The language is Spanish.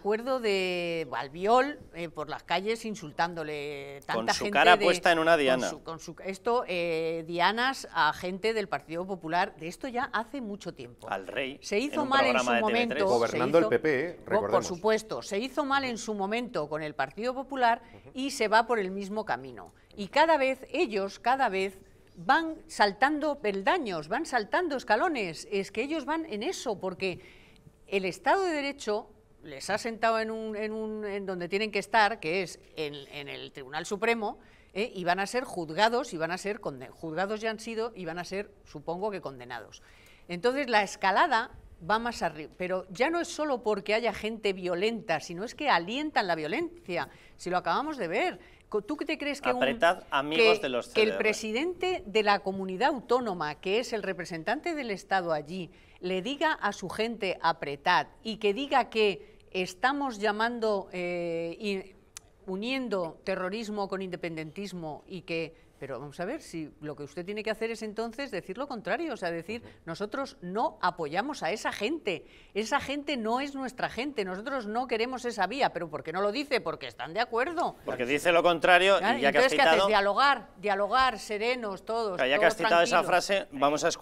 acuerdo de Balbiol eh, por las calles insultándole tanta Con su cara puesta en una diana. Con su, esto, eh, dianas a gente del Partido Popular, de esto ya hace mucho tiempo. Al rey. Se hizo mal en su momento. Gobernando el PP, Por supuesto, se hizo mal en su momento con el Partido Popular y se va por el mismo camino. Y cada vez, ellos cada vez van saltando peldaños, van saltando escalones. Es que ellos van en eso, porque el Estado de Derecho les ha sentado en, un, en, un, en donde tienen que estar, que es en, el Tribunal Supremo, ¿eh? y van a ser juzgados y van a ser juzgados ya han sido y van a ser, supongo que condenados. Entonces la escalada va más arriba, pero ya no es solo porque haya gente violenta, sino es que alientan la violencia, si lo acabamos de ver. ¿Tú qué te crees que, un, amigos de los que el presidente de la comunidad autónoma, que es el representante del Estado allí, le diga a su gente apretad y que diga que estamos llamando, y eh, uniendo terrorismo con independentismo y que pero vamos a ver, si lo que usted tiene que hacer es entonces decir lo contrario, o sea, decir, nosotros no apoyamos a esa gente, esa gente no es nuestra gente, nosotros no queremos esa vía, pero ¿por qué no lo dice? Porque están de acuerdo. Porque dice lo contrario y ya que has citado... Dialogar, dialogar, serenos todos, Ya que has citado esa frase, vamos a escuchar...